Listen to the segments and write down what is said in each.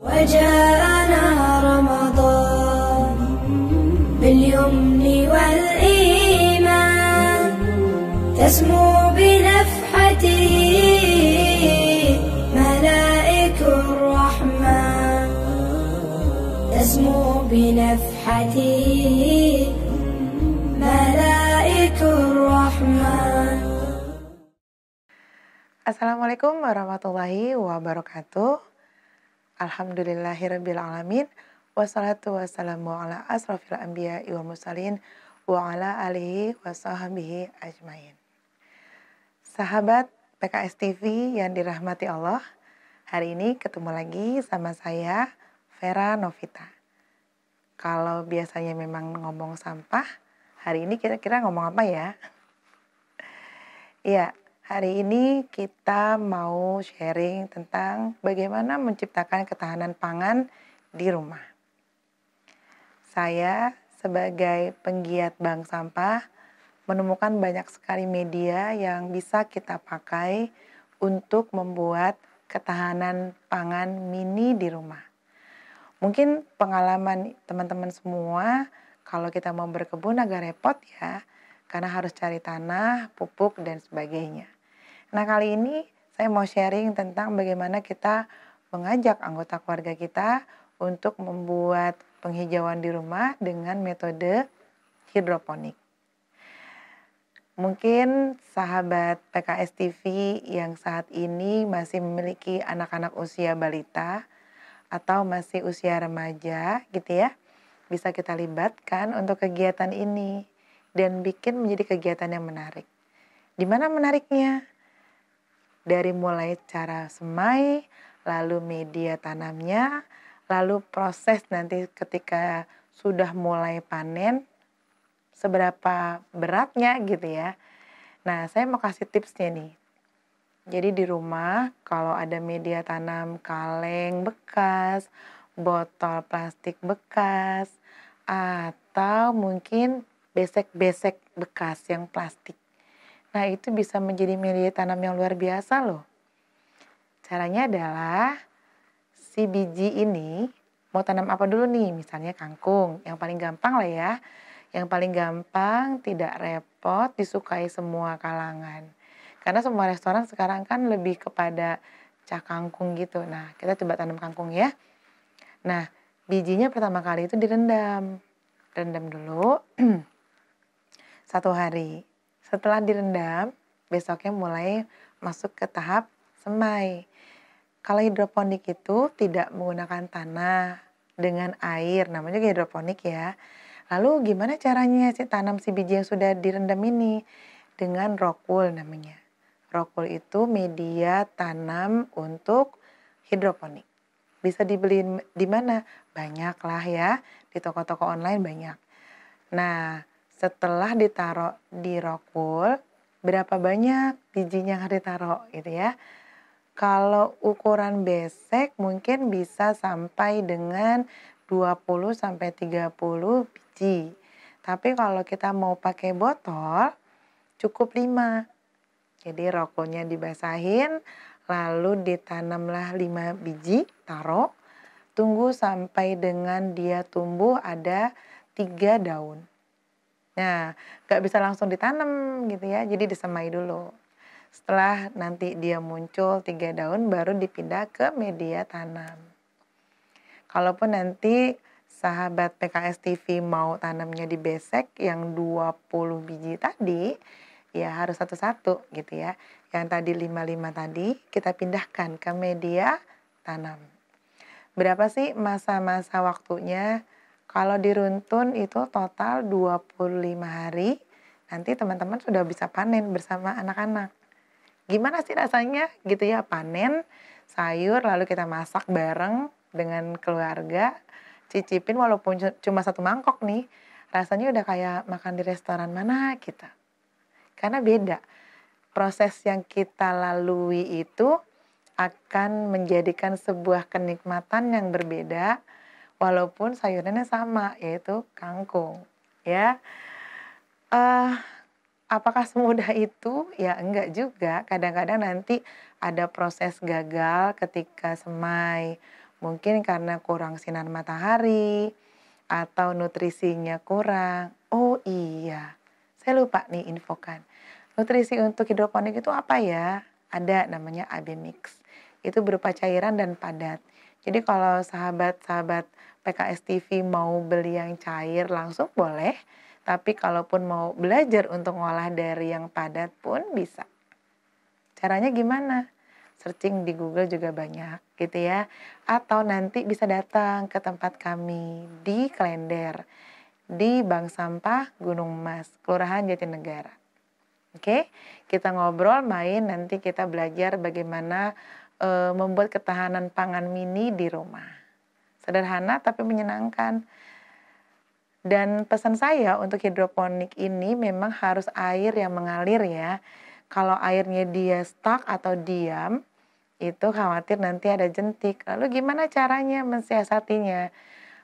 وجاءنا رمضان باليمن والإيمان تسمو بنفحته ملائك الرحمن تسمو بنفحته ملائك الرحمن Assalamualaikum warahmatullahi wabarakatuh Alhamdulillahirrabbilalamin. Wassalatu wassalamu ala asrafil anbiya wal mursalin wa ala alihi wa sahbihi ajmain. Sahabat PKS TV yang dirahmati Allah, hari ini ketemu lagi sama saya Vera Novita. Kalau biasanya memang ngomong sampah, hari ini kira-kira ngomong apa ya? Iya, Hari ini kita mau sharing tentang bagaimana menciptakan ketahanan pangan di rumah. Saya sebagai penggiat bank sampah menemukan banyak sekali media yang bisa kita pakai untuk membuat ketahanan pangan mini di rumah. Mungkin pengalaman teman-teman semua kalau kita mau berkebun agak repot ya, karena harus cari tanah, pupuk, dan sebagainya. Nah kali ini saya mau sharing tentang bagaimana kita mengajak anggota keluarga kita untuk membuat penghijauan di rumah dengan metode hidroponik. Mungkin sahabat PKS TV yang saat ini masih memiliki anak-anak usia balita atau masih usia remaja gitu ya, bisa kita libatkan untuk kegiatan ini dan bikin menjadi kegiatan yang menarik. Di mana menariknya? dari mulai cara semai, lalu media tanamnya, lalu proses nanti ketika sudah mulai panen seberapa beratnya gitu ya. Nah, saya mau kasih tipsnya nih. Jadi di rumah kalau ada media tanam kaleng bekas, botol plastik bekas, atau mungkin besek-besek bekas yang plastik Nah, itu bisa menjadi media tanam yang luar biasa loh. Caranya adalah si biji ini mau tanam apa dulu nih? Misalnya kangkung, yang paling gampang lah ya. Yang paling gampang, tidak repot, disukai semua kalangan. Karena semua restoran sekarang kan lebih kepada cak kangkung gitu. Nah, kita coba tanam kangkung ya. Nah, bijinya pertama kali itu direndam. Rendam dulu satu hari setelah direndam, besoknya mulai masuk ke tahap semai. Kalau hidroponik itu tidak menggunakan tanah dengan air, namanya juga hidroponik ya. Lalu gimana caranya sih tanam si biji yang sudah direndam ini? Dengan rokul namanya. Rokul itu media tanam untuk hidroponik. Bisa dibeli di mana? Banyak lah ya, di toko-toko online banyak. Nah, setelah ditaruh di rokul berapa banyak bijinya yang harus ditaruh gitu ya kalau ukuran besek mungkin bisa sampai dengan 20 sampai 30 biji. Tapi kalau kita mau pakai botol cukup 5. Jadi rokoknya dibasahin lalu ditanamlah 5 biji, taruh tunggu sampai dengan dia tumbuh ada tiga daun. Ya, Gak bisa langsung ditanam gitu ya, jadi disemai dulu. Setelah nanti dia muncul tiga daun baru dipindah ke media tanam. Kalaupun nanti sahabat PKS TV mau tanamnya di besek yang 20 biji tadi, ya harus satu-satu gitu ya. Yang tadi 55 tadi kita pindahkan ke media tanam. Berapa sih masa-masa waktunya? Kalau diruntun itu total 25 hari, nanti teman-teman sudah bisa panen bersama anak-anak. Gimana sih rasanya gitu ya panen sayur lalu kita masak bareng dengan keluarga, cicipin walaupun cuma satu mangkok nih, rasanya udah kayak makan di restoran mana kita. Karena beda. Proses yang kita lalui itu akan menjadikan sebuah kenikmatan yang berbeda walaupun sayurannya sama yaitu kangkung ya uh, apakah semudah itu ya enggak juga kadang-kadang nanti ada proses gagal ketika semai mungkin karena kurang sinar matahari atau nutrisinya kurang oh iya saya lupa nih infokan nutrisi untuk hidroponik itu apa ya ada namanya AB mix itu berupa cairan dan padat jadi kalau sahabat-sahabat PKS TV mau beli yang cair langsung boleh, tapi kalaupun mau belajar untuk ngolah dari yang padat pun bisa. Caranya gimana? Searching di Google juga banyak gitu ya. Atau nanti bisa datang ke tempat kami di Klender di Bank Sampah Gunung Mas, Kelurahan Jatinegara. Oke, kita ngobrol, main, nanti kita belajar bagaimana e, membuat ketahanan pangan mini di rumah. Sederhana tapi menyenangkan. Dan pesan saya untuk hidroponik ini memang harus air yang mengalir ya. Kalau airnya dia stuck atau diam, itu khawatir nanti ada jentik. Lalu gimana caranya mensiasatinya?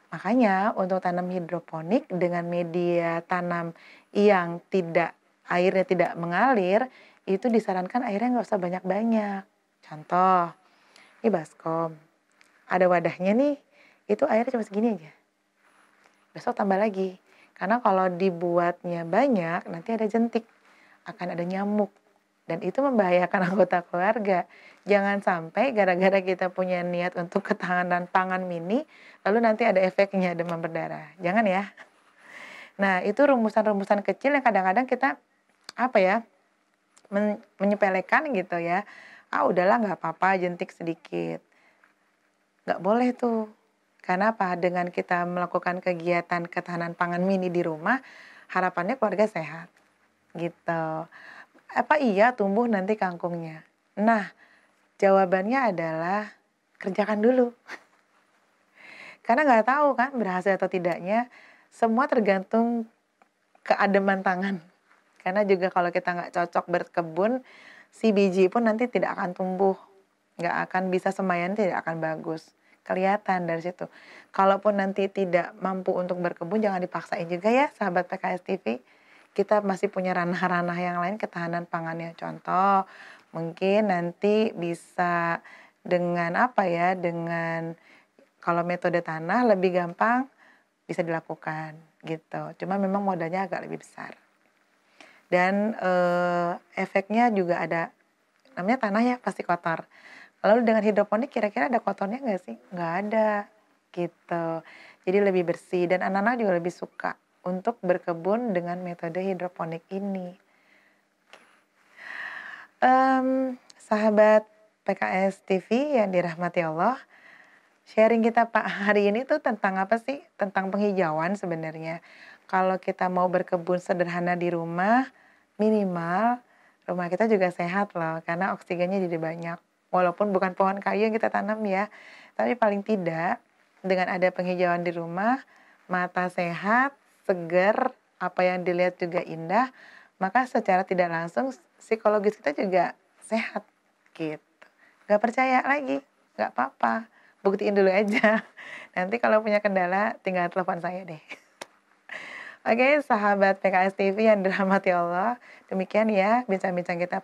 Makanya untuk tanam hidroponik dengan media tanam yang tidak airnya tidak mengalir, itu disarankan airnya nggak usah banyak-banyak Contoh, ini baskom. Ada wadahnya nih, itu airnya cuma segini aja. Besok tambah lagi. Karena kalau dibuatnya banyak, nanti ada jentik. Akan ada nyamuk. Dan itu membahayakan anggota keluarga. Jangan sampai gara-gara kita punya niat untuk ketahanan pangan mini, lalu nanti ada efeknya demam berdarah. Jangan ya. Nah, itu rumusan-rumusan kecil yang kadang-kadang kita apa ya men menyepelekan gitu ya ah udahlah nggak apa-apa jentik sedikit nggak boleh tuh karena apa dengan kita melakukan kegiatan ketahanan pangan mini di rumah harapannya keluarga sehat gitu apa iya tumbuh nanti kangkungnya nah jawabannya adalah kerjakan dulu karena nggak tahu kan berhasil atau tidaknya semua tergantung keademan tangan karena juga kalau kita nggak cocok berkebun si biji pun nanti tidak akan tumbuh nggak akan bisa semayan, tidak akan bagus kelihatan dari situ kalaupun nanti tidak mampu untuk berkebun jangan dipaksain juga ya sahabat PKS TV kita masih punya ranah-ranah yang lain ketahanan pangannya contoh mungkin nanti bisa dengan apa ya dengan kalau metode tanah lebih gampang bisa dilakukan gitu cuma memang modalnya agak lebih besar dan e, efeknya juga ada namanya tanah ya pasti kotor. Lalu dengan hidroponik kira-kira ada kotornya nggak sih? Nggak ada gitu. Jadi lebih bersih dan anak-anak juga lebih suka untuk berkebun dengan metode hidroponik ini. Um, sahabat PKS TV yang dirahmati Allah, sharing kita Pak hari ini tuh tentang apa sih? Tentang penghijauan sebenarnya kalau kita mau berkebun sederhana di rumah, minimal rumah kita juga sehat loh, karena oksigennya jadi banyak. Walaupun bukan pohon kayu yang kita tanam ya, tapi paling tidak dengan ada penghijauan di rumah, mata sehat, segar apa yang dilihat juga indah, maka secara tidak langsung psikologis kita juga sehat gitu. Gak percaya lagi, gak apa-apa. Buktiin dulu aja. Nanti kalau punya kendala tinggal telepon saya deh. Oke, sahabat PKS TV yang dirahmati Allah, demikian ya bincang-bincang kita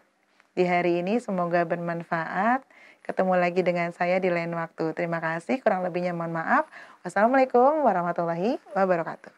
di hari ini. Semoga bermanfaat. Ketemu lagi dengan saya di lain waktu. Terima kasih, kurang lebihnya mohon maaf. Wassalamualaikum warahmatullahi wabarakatuh.